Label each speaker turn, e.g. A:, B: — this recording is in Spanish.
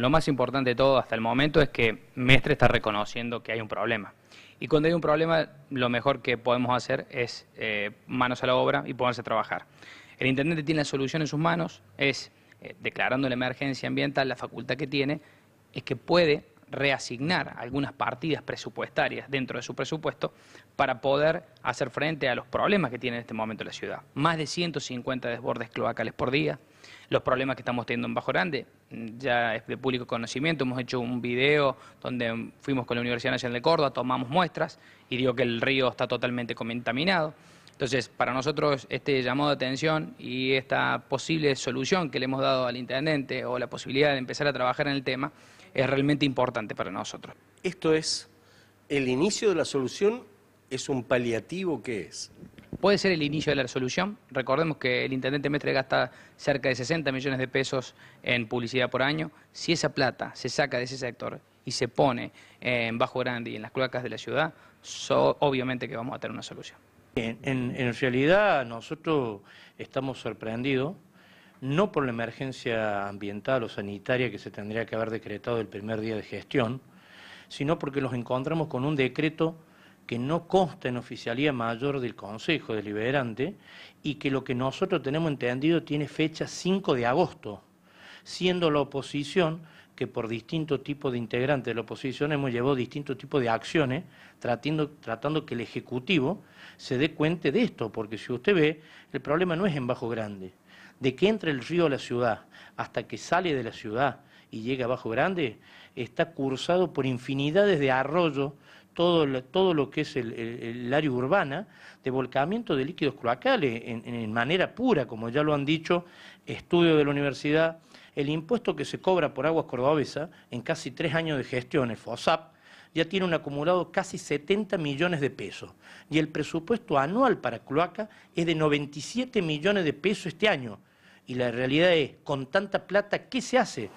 A: Lo más importante de todo hasta el momento es que Mestre está reconociendo que hay un problema. Y cuando hay un problema, lo mejor que podemos hacer es eh, manos a la obra y ponerse a trabajar. El intendente tiene la solución en sus manos, es eh, declarando la emergencia ambiental, la facultad que tiene, es que puede reasignar algunas partidas presupuestarias dentro de su presupuesto para poder hacer frente a los problemas que tiene en este momento la ciudad. Más de 150 desbordes cloacales por día, los problemas que estamos teniendo en Bajo Grande, mm, ya es de público conocimiento, hemos hecho un video donde fuimos con la Universidad Nacional de Córdoba, tomamos muestras y digo que el río está totalmente contaminado. Entonces, para nosotros este llamado de atención y esta posible solución que le hemos dado al intendente o la posibilidad de empezar a trabajar en el tema es realmente importante para nosotros. Esto es el inicio de la solución, es un paliativo que es puede ser el inicio de la solución, Recordemos que el intendente Mestre gasta cerca de 60 millones de pesos en publicidad por año. Si esa plata se saca de ese sector y se pone en Bajo Grande y en las cloacas de la ciudad, obviamente que vamos a tener una solución.
B: En, realidad nosotros estamos sorprendidos, no por la emergencia ambiental o sanitaria que se tendría que haber decretado el primer día de gestión, sino porque los encontramos con un decreto que no consta en oficialía mayor del Consejo Deliberante y que lo que nosotros tenemos entendido tiene fecha 5 de agosto, siendo la oposición que por distintos tipos de integrantes de la oposición hemos llevado distintos tipos de acciones tratando, que el Ejecutivo se dé cuenta de esto, porque si usted ve, el problema no es en Bajo Grande. De que entre el río a la ciudad hasta que sale de la ciudad y llega a Bajo Grande, está cursado por infinidades de arroyos, todo, lo que es el, área urbana, de volcamiento de líquidos cloacales en, en, manera pura, como ya lo han dicho estudios de la universidad, el impuesto que se cobra por aguas Cordobesas en casi tres años de gestión, el FOSAP, ya tiene un acumulado casi 70 millones de pesos y el presupuesto anual para Cloaca es de 97 millones de pesos este año. Y la realidad es, con tanta plata, ¿qué se hace?